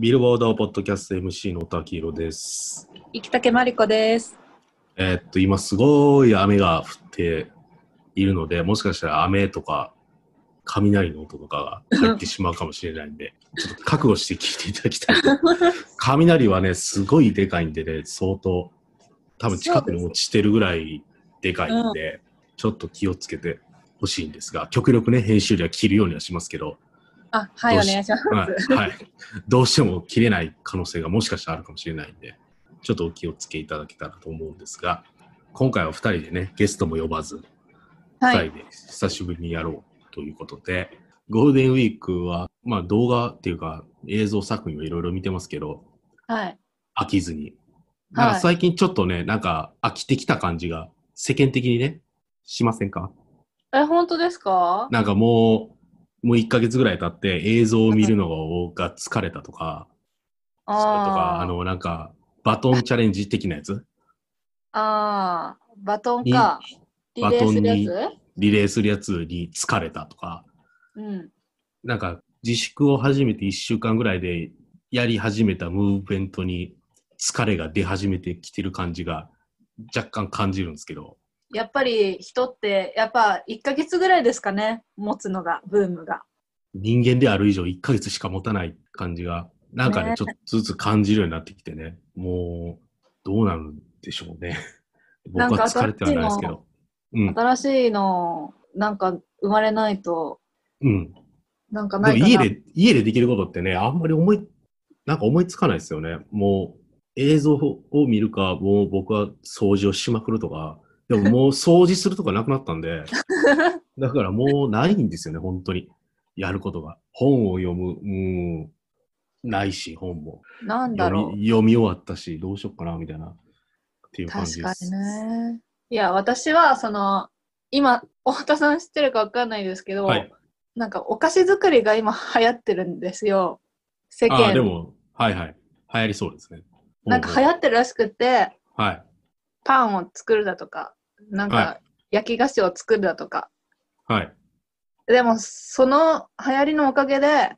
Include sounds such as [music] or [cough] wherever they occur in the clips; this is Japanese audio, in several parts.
ビルボードポッドキャスト MC の滝宏です。生竹真理子です。えー、っと、今すごい雨が降っているので、もしかしたら雨とか雷の音とかが入ってしまうかもしれないんで、ちょっと覚悟して聞いていただきたい。[laughs] 雷はね、すごいでかいんでね、相当、多分近くに落ちてるぐらいでかいんで、でちょっと気をつけてほしいんですが、極力ね、編集では切るようにはしますけど、あ、はい、お願いします、はい。はい。どうしても切れない可能性がもしかしたらあるかもしれないんで、ちょっとお気をつけいただけたらと思うんですが、今回は2人でね、ゲストも呼ばず、2人で久しぶりにやろうということで、はい、ゴールデンウィークは、まあ動画っていうか映像作品をいろいろ見てますけど、はい。飽きずに。なんか最近ちょっとね、なんか飽きてきた感じが世間的にね、しませんかえ、本当ですかなんかもう、もう1ヶ月ぐらい経って映像を見るのが疲れたとか、それとか、あの、なんか、バトンチャレンジ的なやつ。ああ、バトンか。リレーするやつリレーするやつに疲れたとか。うん。なんか、自粛を始めて1週間ぐらいでやり始めたムーブメントに疲れが出始めてきてる感じが若干感じるんですけど。やっぱり人ってやっぱ1か月ぐらいですかね持つのがブームが人間である以上1か月しか持たない感じがなんかね、ね、ちょっとずつ感じるようになってきてねもうどうなるんでしょうね [laughs] 僕は疲れてはないですけど、新しいのなんか生まれないとうんなんかないかな家で家でできることってねあんまり思いなんか思いつかないですよねもう映像を見るかもう僕は掃除をしまくるとかでももう掃除するとかなくなったんで、[laughs] だからもうないんですよね、本当に。やることが。本を読む、うん、ないし、本も。なんだろう読。読み終わったし、どうしようかな、みたいな。っていう感じです。確かにね。いや、私は、その、今、太田さん知ってるかわかんないですけど、はい、なんかお菓子作りが今流行ってるんですよ。世間。あ、でも、はいはい。流行りそうですね。なんか流行ってるらしくて、はい。パンを作るだとか、なんか、焼き菓子を作るだとか。はい。でも、その流行りのおかげで、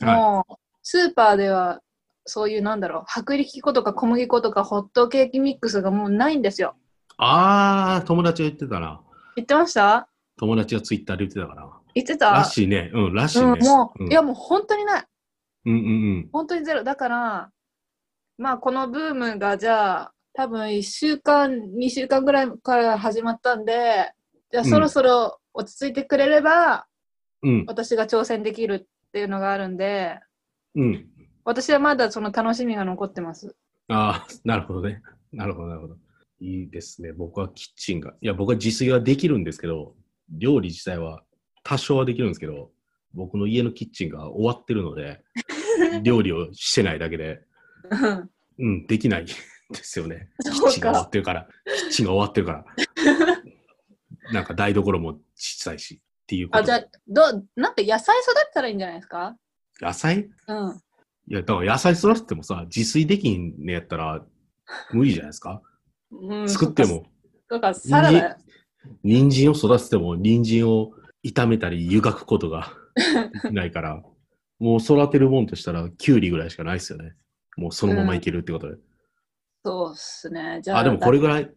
もう、スーパーでは、そういう、なんだろう、薄力粉とか小麦粉とかホットケーキミックスがもうないんですよ。あー、友達が言ってたな。言ってました友達がツイッターで言ってたから。言ってたらしいね。うん、らしいね。うん、もう、うん、いや、もう本当にない。うんうんうん。本当にゼロ。だから、まあ、このブームが、じゃあ、多分1週間、2週間ぐらいから始まったんで、じゃあそろそろ落ち着いてくれれば、うん、私が挑戦できるっていうのがあるんで、うん、私はまだその楽しみが残ってます。ああ、なるほどね。なるほど、なるほど。いいですね。僕はキッチンが。いや、僕は自炊はできるんですけど、料理自体は多少はできるんですけど、僕の家のキッチンが終わってるので、[laughs] 料理をしてないだけで、うん、できない。ですよね。基が終わってるから。チンが終わってるから。[laughs] なんか台所も小さいしっていうあ、じゃあ、ど、なんか野菜育てたらいいんじゃないですか野菜うん。いや、だから野菜育ててもさ、自炊できんねやったら無理じゃないですか。うん、作っても。だからサラダ。人参を育てても、人参を炒めたり湯がくことが [laughs] ないから、もう育てるもんとしたら、きゅうりぐらいしかないですよね。もうそのままいけるってことで。うんそうっすね。じゃあ。あ、でもこれぐらい、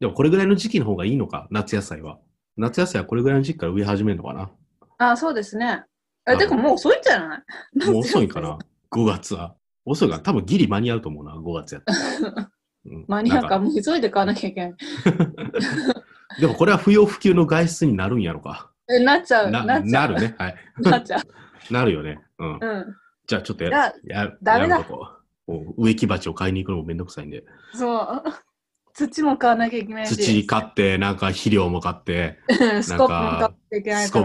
でもこれぐらいの時期の方がいいのか、夏野菜は。夏野菜はこれぐらいの時期から植え始めるのかな。あ、そうですね。え、でももう遅いんじゃない [laughs] もう遅いかな、5月は。遅いから、多分ギリ間に合うと思うな、5月やったら。[laughs] うん、間に合うか、もう急いで買わなきゃいけない。[laughs] でもこれは不要不急の外出になるんやろか。え、なっちゃう。ななるね。はい。なっちゃう。なるよね。うん。うん、じゃあちょっとやだめだ。植木鉢を買いに行くのもめんどくさいんで。そう。土も買わなきゃいけない土買って、なんか肥料も買って、スコッ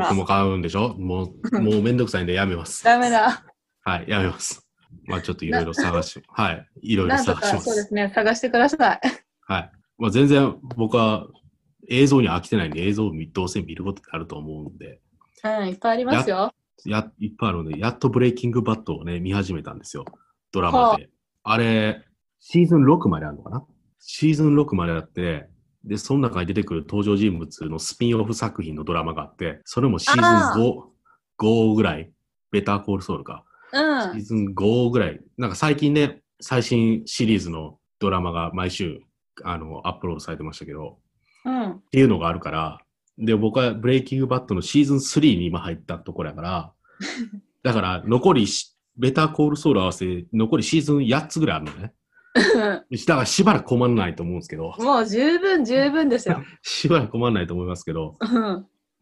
プも買うんでしょもう、もうめんどくさいんでやめます。ダメだ。はい、やめます。まあちょっといろいろ探し、はい、いろいろ探します。そうですね、探してください。はい。まあ全然僕は映像に飽きてないんで、映像をどうせ見ることってあると思うんで。うん、いっぱいありますよ。や、いっぱいあるので、やっとブレイキングバットをね、見始めたんですよ。ドラマで。あれ、シーズン6まであるのかなシーズン6まであって、で、その中に出てくる登場人物のスピンオフ作品のドラマがあって、それもシーズン5、5ぐらい、ベターコールソウルか。うん、シーズン5ぐらい。なんか最近ね、最新シリーズのドラマが毎週、あの、アップロードされてましたけど、うん、っていうのがあるから、で、僕はブレイキングバットのシーズン3に今入ったところやから、[laughs] だから残りベターコールソウル合わせ残りシーズン8つぐらいあるのね。だからしばらく困らないと思うんですけど。もう十分十分ですよ。[laughs] しばらく困らないと思いますけど、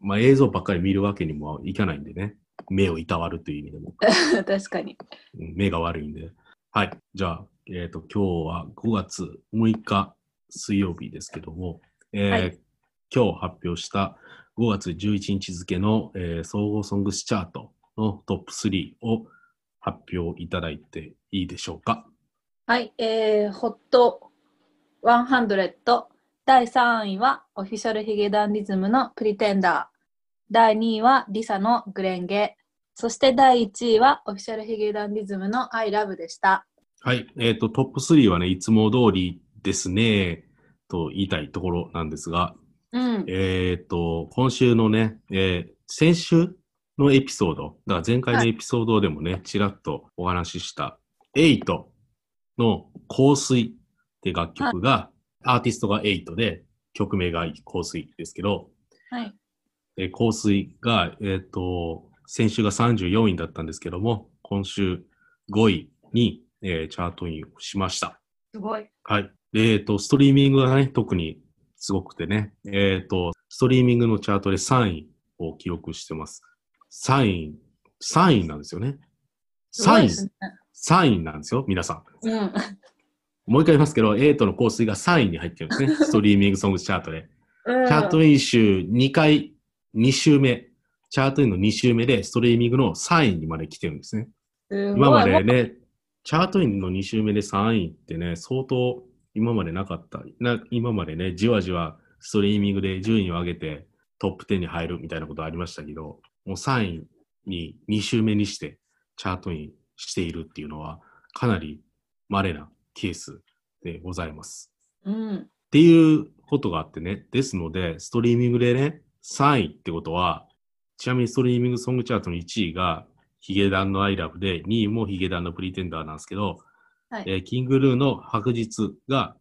まあ映像ばっかり見るわけにもいかないんでね。目をいたわるという意味でも。[laughs] 確かに。目が悪いんで。はい。じゃあ、えっ、ー、と、今日は5月6日水曜日ですけども、えー、はい、今日発表した5月11日付の、えー、総合ソングスチャートのトップ3を発表いただいていいでしょうか。はい、えー、ホットワンンハドレッ0第三位はオフィシャルヒゲダンディズムのプリテンダー。第二位はリサのグレンゲ。そして第一位はオフィシャルヒゲダンディズムのアイラブでした。はい、えっ、ー、と、トップ3はね、いつも通りですね、と言いたいところなんですが、うん、えっ、ー、と、今週のね、えー、先週のエピソード、だから前回のエピソードでもね、ちらっとお話しした、エイトの香水って楽曲が、はい、アーティストがエイトで、曲名が香水ですけど、はい。え香水が、えっ、ー、と、先週が34位だったんですけども、今週5位に、えー、チャートインしました。すごい。はい。えっ、ー、と、ストリーミングがね、特にすごくてね、えっ、と、ストリーミングのチャートで3位を記録してます。サイン、サインなんですよね。サイン、ね、サインなんですよ、皆さん。うん、もう一回言いますけど、エイトの香水がサインに入ってるんですね。[laughs] ストリーミングソングチャートで。うん、チャートイン週2回、2週目、チャートインの2週目で、ストリーミングのサインにまで来てるんですね。す今までね、チャートインの2週目でサインってね、相当今までなかったな。今までね、じわじわストリーミングで順位を上げてトップ10に入るみたいなことありましたけど、もう3位に2週目にしてチャートインしているっていうのは、かなり稀なケースでございます。うん、っていうことがあってね、ですので、ストリーミングでね、3位ってことは、ちなみにストリーミングソングチャートの1位が、ヒゲダンのアイラブで、2位もヒゲダンのプリテンダーなんですけど、はい、えー、キングルーの白日が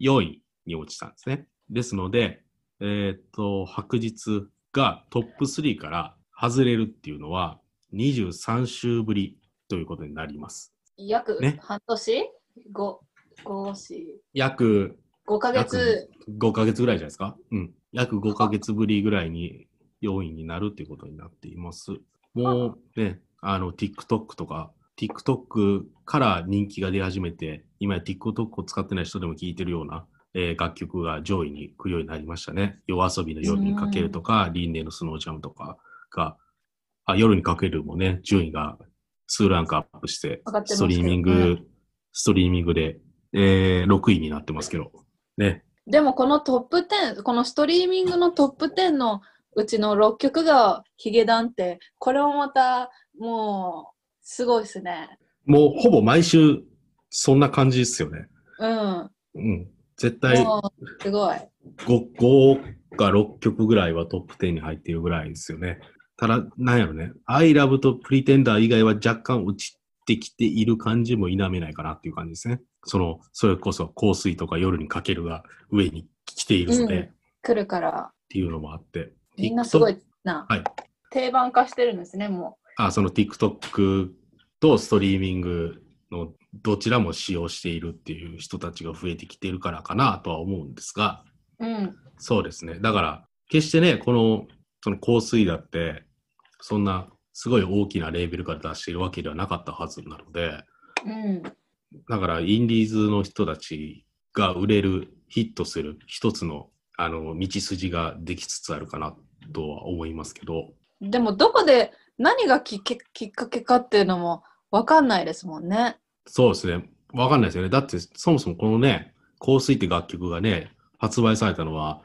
4位に落ちたんですね。ですので、えー、っと、白日がトップ3から外れるっていうのは23週ぶりということになります。約半年、ね、5, 5約5ヶ月。5ヶ月ぐらいじゃないですか。うん。約5ヶ月ぶりぐらいに要因になるっていうことになっています。もうね、あの TikTok とか TikTok から人気が出始めて、今や TikTok を使ってない人でも聴いてるような、えー、楽曲が上位に来るようになりましたね。夜遊びの夜にかけるとか、輪廻のスノージャムとか、が、あ夜にかけるもね、順位が2ランクアップして、ストリーミング、ストリーミングで、えー、6位になってますけど、ね。でもこのトップ10、このストリーミングのトップ10のうちの6曲がヒゲダンって、これもまたもうすごいですね。もうほぼ毎週そんな感じですよね。うん。うん。絶対、すごい5。5が6曲ぐらいはトップ10に入っているぐらいですよね。ただ、なんやろね、I love と Pretender 以外は若干落ちてきている感じも否めないかなっていう感じですね。その、それこそ香水とか夜にかけるが上に来ているので、うん、来るから。っていうのもあって。みんなすごいな、はい、定番化してるんですね、もう。あ、その TikTok とストリーミングのどちらも使用しているっていう人たちが増えてきてるからかなとは思うんですが、うん、そうですね。だから、決してね、この、その香水だって、そんなすごい大きなレーベルから出しているわけではなかったはずなので、うん、だからインディーズの人たちが売れるヒットする一つのあの道筋ができつつあるかなとは思いますけどでもどこで何がききっかけかっていうのも分かんないですもんねそうですね分かんないですよねだってそもそもこのね「香水」って楽曲がね発売されたのは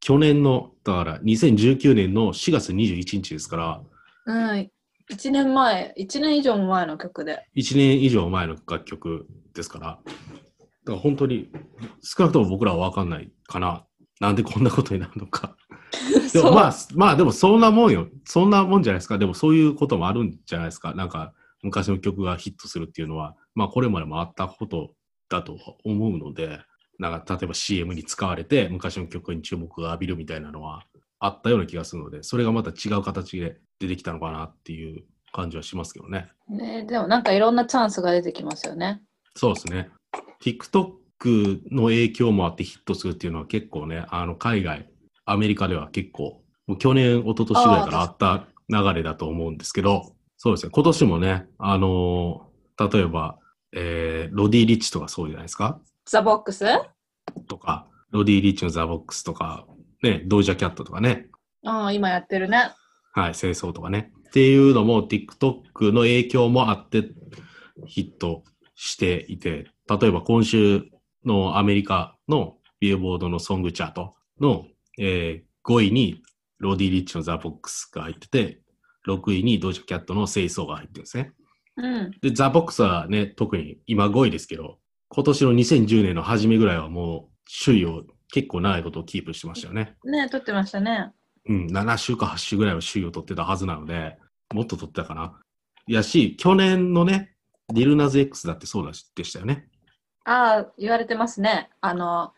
去年のだから2019年の4月21日ですから1年前、1年以上前の曲で。1年以上前の楽曲ですから、だから本当に少なくとも僕らは分かんないかな。なんでこんなことになるのか。[laughs] でもまあ、まあでもそんなもんよ。そんなもんじゃないですか。でもそういうこともあるんじゃないですか。なんか昔の曲がヒットするっていうのは、まあこれまでもあったことだと思うので、なんか例えば CM に使われて昔の曲に注目が浴びるみたいなのは、あったような気がするので、それがまた違う形で出てきたのかなっていう感じはしますけどね。ねでもなんかいろんなチャンスが出てきますよね。そうですね。TikTok の影響もあってヒットするっていうのは結構ね、あの海外、アメリカでは結構、もう去年、一昨年ぐらいからあった流れだと思うんですけど、そうですね、今年もね、あのー、例えば、えー、ロディ・リッチとかそうじゃないですか。ザ・ボックスとか、ロディ・リッチのザ・ボックスとか、ね、ドージャキャットとかね。ああ、今やってるね。はい、清掃とかね。っていうのも TikTok の影響もあってヒットしていて、例えば今週のアメリカのビルボードのソングチャートの、えー、5位にロディ・リッチのザ・ボックスが入ってて、6位にドージャキャットの清掃が入ってるんですね。うん、で、ザ・ボックスはね、特に今5位ですけど、今年の2010年の初めぐらいはもう首位を結構長いことをキープしてましたよね。ね、取ってましたね。うん、7週か8週ぐらいは週を取ってたはずなので、もっと取ってたかな。やし、去年のね、ディルナズ X だってそうでしたよね。ああ、言われてますね。あの、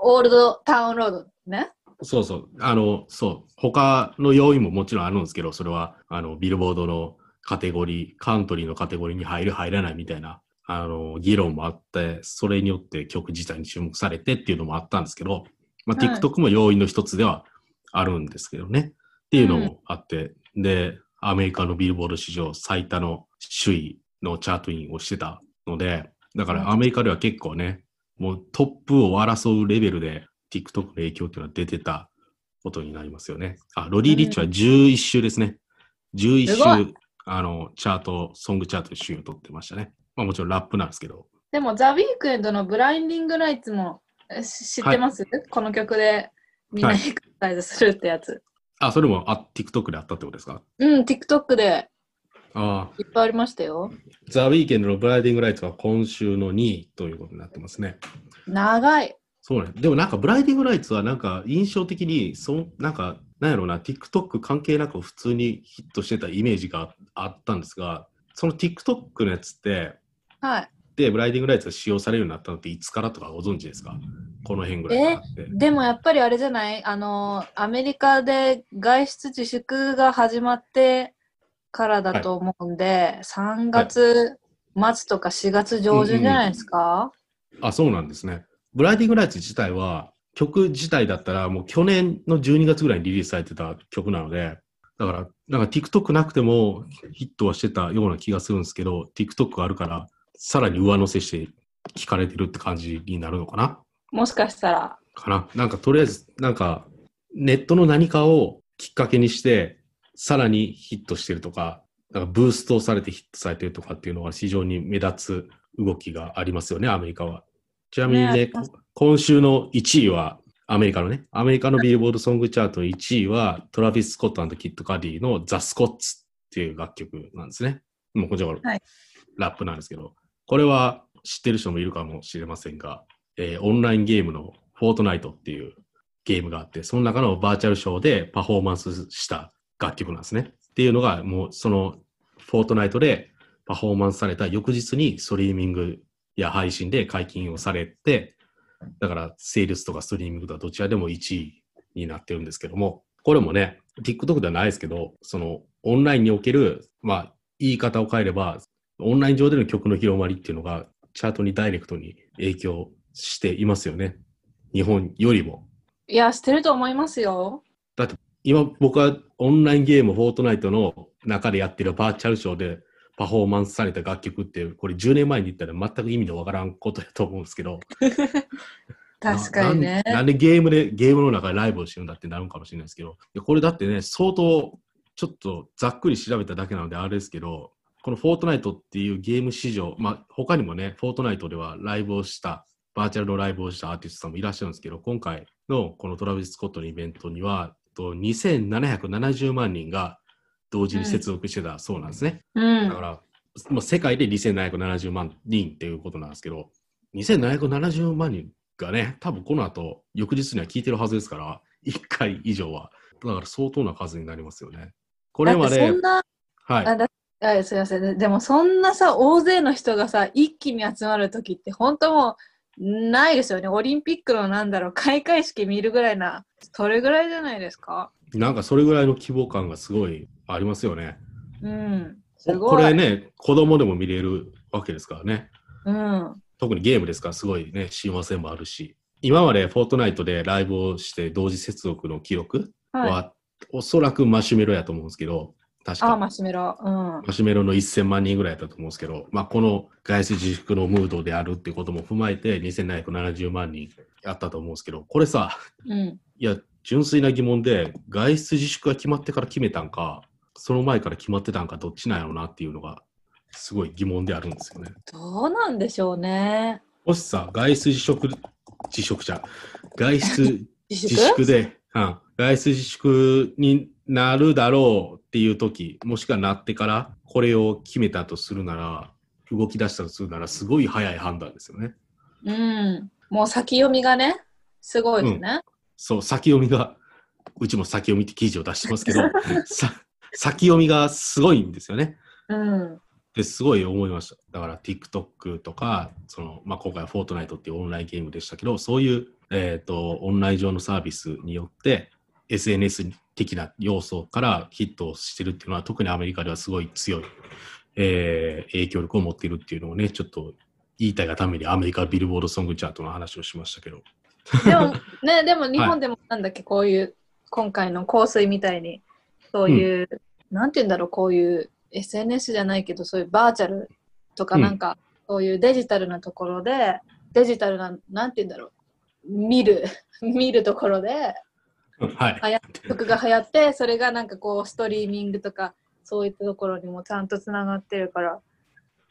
オールドタウンロードね。そうそう。あの、そう。他の要因ももちろんあるんですけど、それは、あの、ビルボードのカテゴリー、カントリーのカテゴリーに入る、入らないみたいなあの、議論もあって、それによって曲自体に注目されてっていうのもあったんですけど、まあ、TikTok も要因の一つではあるんですけどね、はい、っていうのもあって、うん、で、アメリカのビルボード史上最多の首位のチャートインをしてたので、だからアメリカでは結構ね、もうトップを争うレベルで TikTok の影響っていうのは出てたことになりますよね。あ、ロリー・リッチは11週ですね。11週、あの、チャート、ソングチャートで首位を取ってましたね。まあもちろんラップなんですけど。でも、ザ・ウィークエンドのブラインディング・ライツも知ってます、はい、この曲でみんなエクサイズするってやつ。はい、あ、それもあ TikTok であったってことですかうん、TikTok であいっぱいありましたよ。ザ・ウィーエンドのブライディング・ライツは今週の2位ということになってますね。長い。そうね。でもなんかブライディング・ライツはなんか印象的に、そなんか、なんやろうな、TikTok 関係なく普通にヒットしてたイメージがあったんですが、その TikTok のやつって、はい、でライディングライツが使用されるようになったのっていつからとかご存知ですかこの辺ぐらいえでもやっぱりあれじゃないあのアメリカで外出自粛が始まってからだと思うんで、はい、3月末とか4月上旬じゃないですか、うんうん、あそうなんですね。ブライディングライツ自体は曲自体だったらもう去年の12月ぐらいにリリースされてた曲なので、だから、なんか TikTok なくてもヒットはしてたような気がするんですけど、TikTok があるから、さらに上乗せして聞かれてるって感じになるのかなもしかしたら。かななんかとりあえず、なんかネットの何かをきっかけにして、さらにヒットしてるとか、なんかブーストされてヒットされてるとかっていうのは非常に目立つ動きがありますよね、アメリカは。ちなみにね、ね今週の1位は、アメリカのね、アメリカのビルボードソングチャート1位は、トラビス・スコットキッド・カディのザ・スコッツっていう楽曲なんですね。もうこっちはラップなんですけど、これは知ってる人もいるかもしれませんが、えー、オンラインゲームのフォートナイトっていうゲームがあって、その中のバーチャルショーでパフォーマンスした楽曲なんですね。っていうのが、もうそのフォートナイトでパフォーマンスされた翌日にストリーミングや配信で解禁をされて、だからセールスとかストリーミングとかどちらでも1位になってるんですけども、これもね、TikTok ではないですけど、そのオンラインにおける、まあ、言い方を変えれば、オンライン上での曲の広まりっていうのが、チャートにダイレクトに影響していますよね。日本よりも。いや、してると思いますよ。だって、今僕はオンラインゲーム、フォートナイトの中でやってるバーチャルショーでパフォーマンスされた楽曲って、これ10年前に言ったら全く意味のわからんことやと思うんですけど。[laughs] 確かにねな。なんでゲームで、ゲームの中でライブをしてるんだってなるかもしれないですけど、これだってね、相当ちょっとざっくり調べただけなのであれですけど、このフォートナイトっていうゲーム市場、まあ、他にもね、フォートナイトではライブをした、バーチャルのライブをしたアーティストさんもいらっしゃるんですけど、今回のこのトラビス・スコットのイベントには、2770万人が同時に接続してたそうなんですね。うん、だから、もう世界で2770万人っていうことなんですけど、2770万人がね、多分この後、翌日には聞いてるはずですから、1回以上は。だから相当な数になりますよね。これまで。はい、あすいませんでもそんなさ大勢の人がさ一気に集まる時って本当もうないですよねオリンピックのなんだろう開会式見るぐらいなそれぐらいじゃないですかなんかそれぐらいの規模感がすごいありますよねうんこれね子供でも見れるわけですからねうん特にゲームですからすごいね親和性もあるし今までフォートナイトでライブをして同時接続の記録は、はい、おそらくマシュメロやと思うんですけど確かあ、マシュメロ。うん。マシュメロの1000万人ぐらいだったと思うんですけど、まあ、この外出自粛のムードであるっていうことも踏まえて、2770万人あったと思うんですけど、これさ、うん、いや、純粋な疑問で、外出自粛が決まってから決めたんか、その前から決まってたんか、どっちなんやろうなっていうのが、すごい疑問であるんですよね。どうなんでしょうね。もしさ、外出自粛、自粛じゃ、外出自粛で、うん、外出自粛になるだろうっていう時、もしくはなってからこれを決めたとするなら、動き出したとするなら、すごい早い判断ですよね。うん。もう先読みがね、すごいですね。うん、そう、先読みが、うちも先読みって記事を出してますけど、[laughs] 先読みがすごいんですよね。うん。ですごい思いました。だから TikTok とか、そのまあ、今回はフォートナイトっていうオンラインゲームでしたけど、そういう、えーとオンライン上のサービスによって、SNS 的な要素からヒットをしてるっていうのは特にアメリカではすごい強い、えー、影響力を持っているっていうのをねちょっと言いたいがためにアメリカビルボードソングチャートの話をしましたけどでも [laughs] ねでも日本でもなんだっけ、はい、こういう今回の香水みたいにそういう、うん、なんて言うんだろうこういう SNS じゃないけどそういうバーチャルとかなんか、うん、そういうデジタルなところでデジタルななんて言うんだろう見る [laughs] 見るところではい、曲が流行ってそれがなんかこうストリーミングとかそういったところにもちゃんとつながってるから、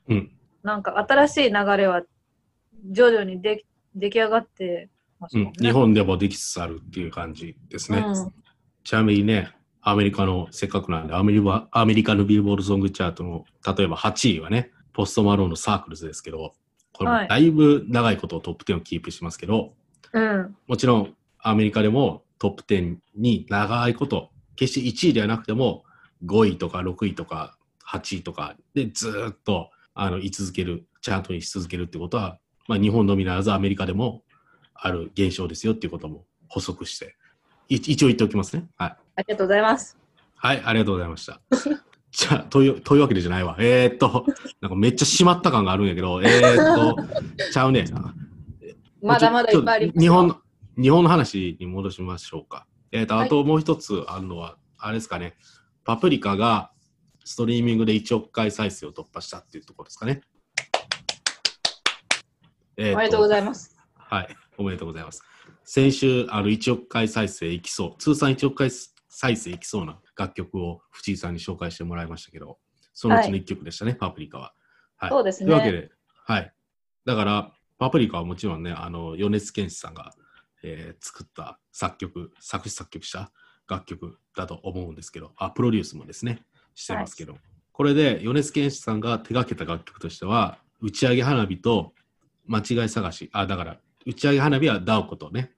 うん、なんか新しい流れは徐々にで出来上がってますね、うん、日本でもできつつあるっていう感じですね、うん、ちなみにねアメリカのせっかくなんでアメリカアメリカのビルボールソングチャートの例えば8位はねポストマローンのサークルズですけどこれもだいぶ長いことトップ10をキープしますけど、はい、うん、もちろんアメリカでもトップ10に長いこと、決して1位ではなくても、5位とか6位とか8位とかでずっとあの居続ける、チャートにし続けるってことは、まあ、日本のみならずアメリカでもある現象ですよっていうことも補足して、一応言っておきますね。はい。ありがとうございます。はい、ありがとうございました。[laughs] じゃあ、という、というわけでじゃないわ。えー、っと、なんかめっちゃ締まった感があるんやけど、えー、っと、ちゃうねんな。まだまだいっぱいあります。日本の、日本の話に戻しましょうか。えー、と、あともう一つあるのは、あれですかね、パプリカがストリーミングで1億回再生を突破したっていうところですかね。えー、おめでとうございます。はい、おめでとうございます。先週、あの1億回再生いきそう、通算1億回再生いきそうな楽曲を藤井さんに紹介してもらいましたけど、そのうちの1曲でしたね、はい、パプリカは。はい、そうですね。というわけで、はい。だから、パプリカはもちろんね、あの米津玄師さんがえー、作った作曲、作詞作曲した楽曲だと思うんですけど、あ、プロデュースもですね、してますけど、はい、これで米津玄師さんが手がけた楽曲としては、打ち上げ花火と間違い探し、あ、だから、打ち上げ花火はダオコとね、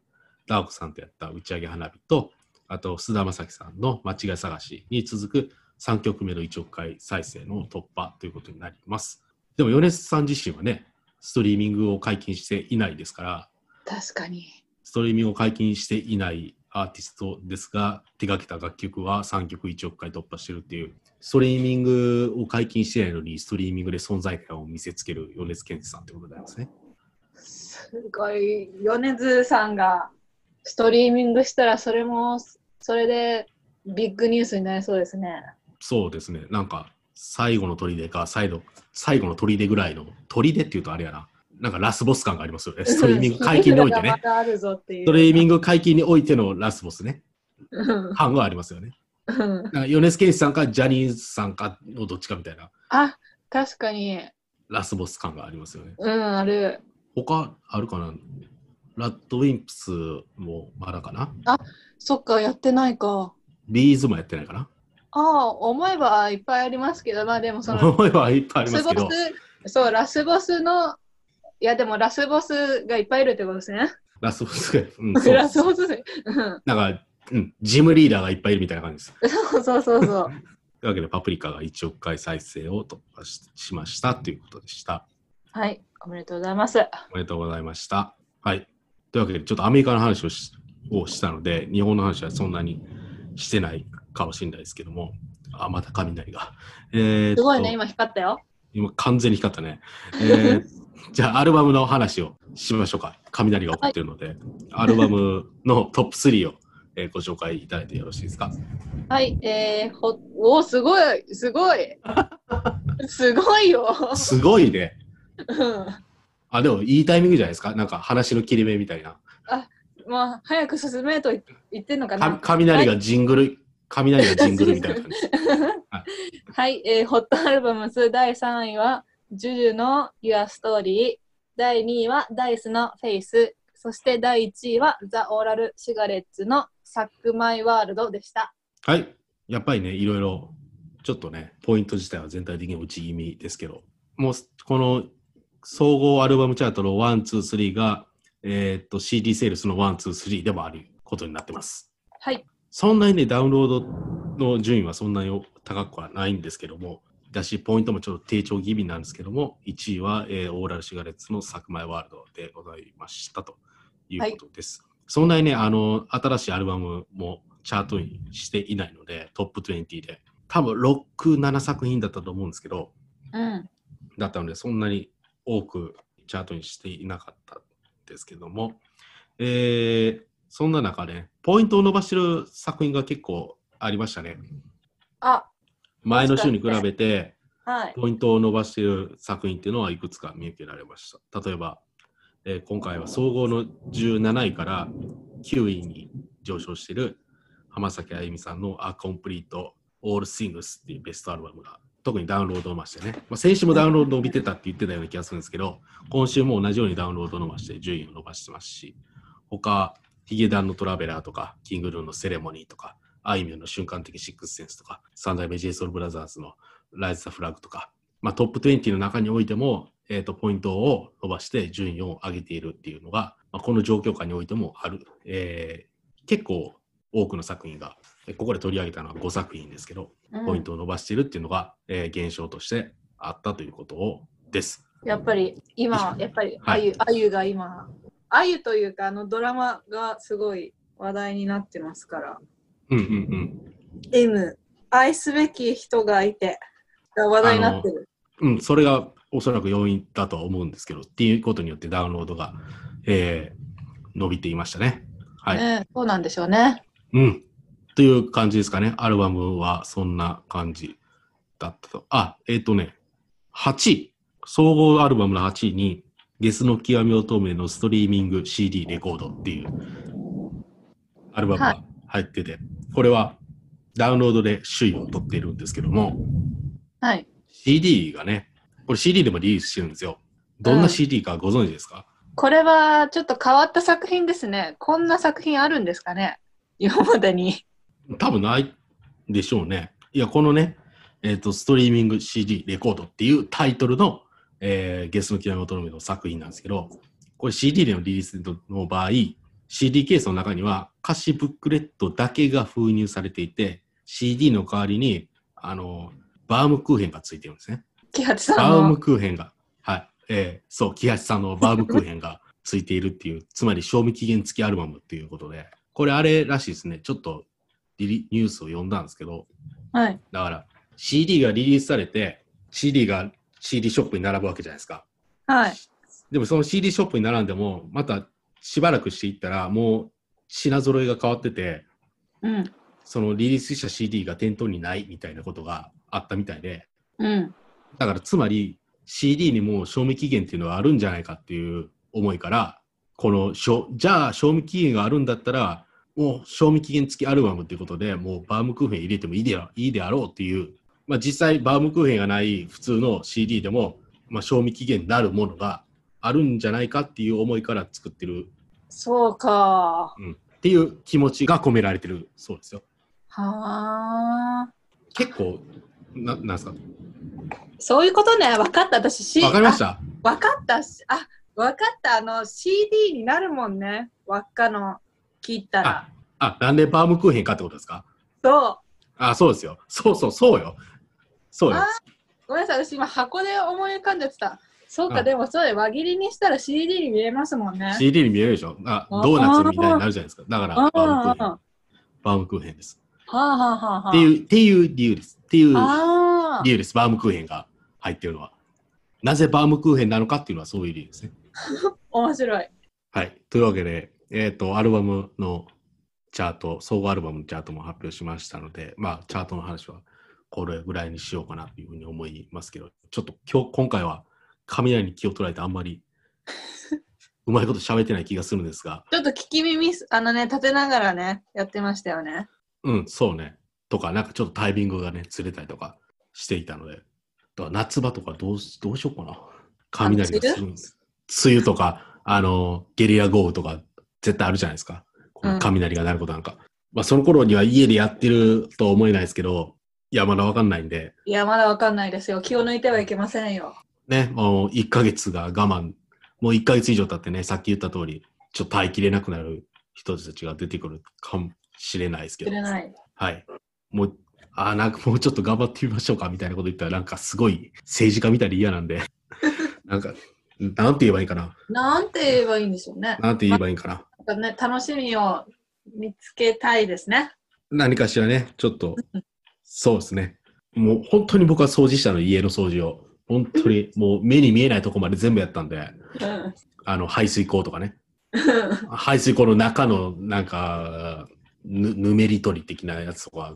ダオコさんとやった打ち上げ花火と、あと、菅田将暉さんの間違い探しに続く3曲目の1億回再生の突破ということになります。でも、米津さん自身はね、ストリーミングを解禁していないですから、確かに。ストリーミングを解禁していないアーティストですが、手がけた楽曲は3曲1億回突破してるっていう、ストリーミングを解禁してないのに、ストリーミングで存在感を見せつける米津玄師さんってことでありますね。すごい、米津さんがストリーミングしたら、それも、それでビッグニュースになりそうですね。そうですね、なんか、最後の砦か、最後、最後の砦ぐらいの、砦っていうとあれやな、なんかラスボス感がありますよね。ストリーミング解禁においてね。ストリーミング解禁においてのラスボスね。感はありますよね。なんか米津玄師さんかジャニーズさんかのどっちかみたいな。あ、確かに。ラスボス感がありますよね。うん、ある。他あるかなラッドウィンプスもまだかなあ、そっか、やってないか。ビーズもやってないかなああ、思えばいっぱいありますけど、まあでもその。[laughs] 思えばいっぱいありますけど。そう、ラスボスのいや、でもラスボスがいっぱいいるってことですね。ラスボスが、うん、[laughs] ラスボス、なんか、うん、ジムリーダーがいっぱいいるみたいな感じです。そうそうそうそう。[laughs] というわけで、パプリカが1億回再生を突破ししましたということでした。はい、おめでとうございます。おめでとうございました。はい。というわけで、ちょっとアメリカの話をしをしたので、日本の話はそんなにしてないかもしれないですけども、あ、また雷が。えー、すごいね、今光ったよ。今完全に光ったね。えー、[laughs] じゃあ、アルバムの話をしましょうか。雷が起こってるので、はい、アルバムのトップ3を、えー、ご紹介いただいてよろしいですか。はい、えー、ほおすごい、すごい。[laughs] すごいよ。すごいね。うん、あ、でもいいタイミングじゃないですか。なんか話の切れ目みたいな。あ、まあ、早く進めと言ってんのかな。か雷がジングル、はい、雷がジングルみたいな感じ。はい、[laughs] はい、えー、ホットアルバム2第3位は、ジュジュの Your Story、第2位はダイスのフェイス、そして第1位はザ・オーラル・シガレッツのサック・マイ・ワールドでした。はい、やっぱりね、いろいろちょっとね、ポイント自体は全体的に落ち気味ですけど、もうこの総合アルバムチャートの1、2、3が、えー、っと CD セールスの1、2、3でもあることになってます。はい。そんなにね、ダウンロードの順位はそんなに高くはないんですけども、だし、ポイントもちょっと低調気味なんですけども、1位は、えー、オーラルシガレッツの作前ワールドでございましたということです。はい、そんなにね、あの、新しいアルバムもチャートインしていないので、トップ20で、多分6、7作品だったと思うんですけど、うん、だったので、そんなに多くチャートインしていなかったんですけども、えー、そんな中ね、ポイントを伸ばしてる作品が結構ありましたね。あ前の週に比べて、はい、ポイントを伸ばしている作品っていうのはいくつか見受けられました。例えば、えー、今回は総合の17位から9位に上昇している浜崎あゆみさんの「A Complete All Things」っていうベストアルバムが特にダウンロード伸ばしてね、まあ、先週もダウンロード伸びてたって言ってたような気がするんですけど今週も同じようにダウンロード伸ばして順位を伸ばしてますし他ヒゲダンのトラベラーとかキングルーンのセレモニーとかあいみょんの瞬間的シックスセンスとか、三代目 JSOULBROTHERS のライズ・ザ・フラッグとか、まあ、トップ20の中においても、えーと、ポイントを伸ばして順位を上げているっていうのが、まあ、この状況下においてもある、えー、結構多くの作品がここで取り上げたのは5作品ですけど、ポイントを伸ばしているっていうのが、えー、現象としてあったということをですやっぱり今やっぱりあゆ,、はい、あゆが今あゆというかあのドラマがすごい話題になってますからうんうんうん。M、愛すべき人がいて、が話題になってる。うん、それがおそらく要因だとは思うんですけど、っていうことによってダウンロードが、えー、伸びていましたね。はい。ね、そうなんでしょうね。うん。という感じですかね。アルバムはそんな感じだったと。あ、えっ、ー、とね、8位。総合アルバムの8位に、ゲスの極み透明のストリーミング CD レコードっていうアルバムが入ってて、これはダウンロードで首位を取っているんですけども、はい。CD がね、これ CD でもリリースしてるんですよ。どんな CD かご存知ですか、うん、これはちょっと変わった作品ですね。こんな作品あるんですかね今までに。多分ないでしょうね。いや、このね、えっ、ー、と、ストリーミング CD レコードっていうタイトルの、えー、ゲスの極み乙女の作品なんですけど、これ CD でのリリースの場合、CD ケースの中には歌詞ブックレットだけが封入されていて、CD の代わりに、あの、バームクーヘンがついてるんですね。キハチさんバームクーヘンが。はい。えー、そう、キハチさんのバームクーヘンがついているっていう、[laughs] つまり賞味期限付きアルバムっていうことで、これあれらしいですね。ちょっとリリニュースを読んだんですけど、はい。だから CD がリリースされて、CD が CD ショップに並ぶわけじゃないですか。はい。でもその CD ショップに並んでも、またしばらくしていったら、もう品揃えが変わってて、うん、そのリリースした CD が店頭にないみたいなことがあったみたいで、うん、だからつまり CD にも賞味期限っていうのはあるんじゃないかっていう思いからこのしょじゃあ賞味期限があるんだったらもう賞味期限付きアルバムっていうことでもうバームクーヘン入れてもいいでいいであろうっていう、まあ、実際バームクーヘンがない普通の CD でも、まあ、賞味期限になるものがあるんじゃないかっていう思いから作ってるそうか、うん、っていう気持ちが込められてるそうですよ。はあ。結構、ななんですかそういうことね、分かった、私、C、分かりました分かった、あ分かった、あの、CD になるもんね、輪っかの切ったら。あ、なんでバームクーヘンかってことですかそう。あ、そうですよ。そうそう、そうよ。そうよ。ごめんなさい、私今箱で思い浮かんでた。そうか、でもそれ輪切りにしたら CD に見えますもんね。CD に見えるでしょあドーナツみたいになるじゃないですか。だからバウムクーヘン。バウムクーヘンです。はあはあはあ、っていう、っていう理由です。っていう理由です。バウムクーヘンが入ってるのは。なぜバウムクーヘンなのかっていうのはそういう理由ですね。[laughs] 面白い。はい。というわけで、えっ、ー、と、アルバムのチャート、総合アルバムのチャートも発表しましたので、まあ、チャートの話はこれぐらいにしようかなというふうに思いますけど、ちょっと今日、今回は雷に気を取られてあんまり [laughs] うまいこと喋ってない気がするんですが。ちょっと聞き耳、あのね、立てながらね、やってましたよね。うん、そうね。とか、なんかちょっとタイミングがね、ずれたりとかしていたので。だか夏場とかどうどうしようかな。雷がするんです。梅雨とか、あの、ゲリラ豪雨とか絶対あるじゃないですか。この雷が鳴ることなんか。うん、まあ、その頃には家でやってるとは思えないですけど、いや、まだわかんないんで。いや、まだわかんないですよ。気を抜いてはいけませんよ。ね、もう1ヶ月が我慢、もう1ヶ月以上経ってね、さっき言った通り、ちょっと耐えきれなくなる人たちが出てくるかもしれないですけど。はい。もう、ああ、なんかもうちょっと頑張ってみましょうかみたいなこと言ったら、なんかすごい政治家みたいで嫌なんで、[laughs] なんか、なんて言えばいいかな。なんて言えばいいんでしょうね。なんて言えばいいかな。まあ、ね、楽しみを見つけたいですね。何かしらね、ちょっと、そうですね。もう本当に僕は掃除したの、家の掃除を。本当にもう目に見えないとこまで全部やったんで、あの排水溝とかね排水溝の中のなんかぬぬめり取り的なやつとか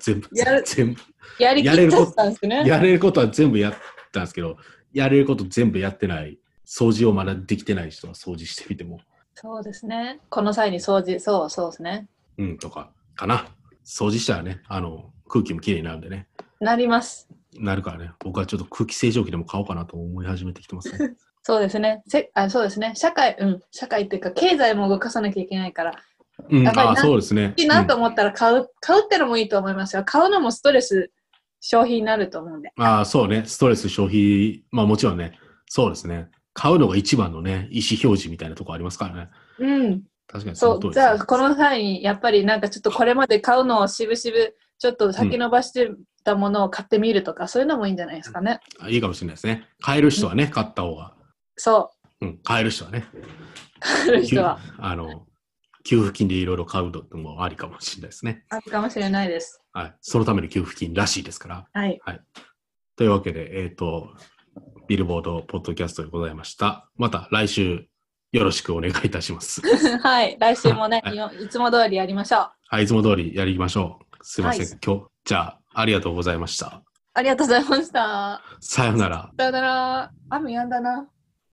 全部や全部やりきっちゃったんですねやれることは全部やったんですけどやれること全部やってない掃除をまだできてない人は掃除してみてもそうですねこの際に掃除そうそうですねうんとかかな掃除したらねあの空気もきれいになるんでねなりますなるからね、僕はちょっと空気清浄機でも買おうかなと思い始めてきてます、ね、[laughs] そうですねせあ、そうですね、社会、うん、社会っていうか、経済も動かさなきゃいけないから、うん、あそういいなと思ったら買う、うん、買うってのもいいと思いますよ。買うのもストレス消費になると思うんで。あそうね、ストレス消費、まあもちろんね、そうですね、買うのが一番のね、意思表示みたいなとこありますからね。うん。確かにそう、ね、じゃあこの際にやっぱりなんかちょっとこれまで買うのをしぶしぶちょっと先延ばしてたものを買ってみるとか、そういうのもいいんじゃないですかね。うん、いいかもしれないですね。買える人はね、買った方が。そう。うん、買える人はね。買える人は。あの、給付金でいろいろ買うのもありかもしれないですね。あるかもしれないです。はい。そのための給付金らしいですから。はい。はい、というわけで、えっ、ー、と、ビルボードポッドキャストでございました。また来週よろしくお願いいたします。[laughs] はい。来週もね、はい、いつも通りやりましょう。はい、いつも通りやりましょう。すいません。はい、今日、じゃあ、ありがとうございました。ありがとうございました。さよなら。さよなら。雨やんだな。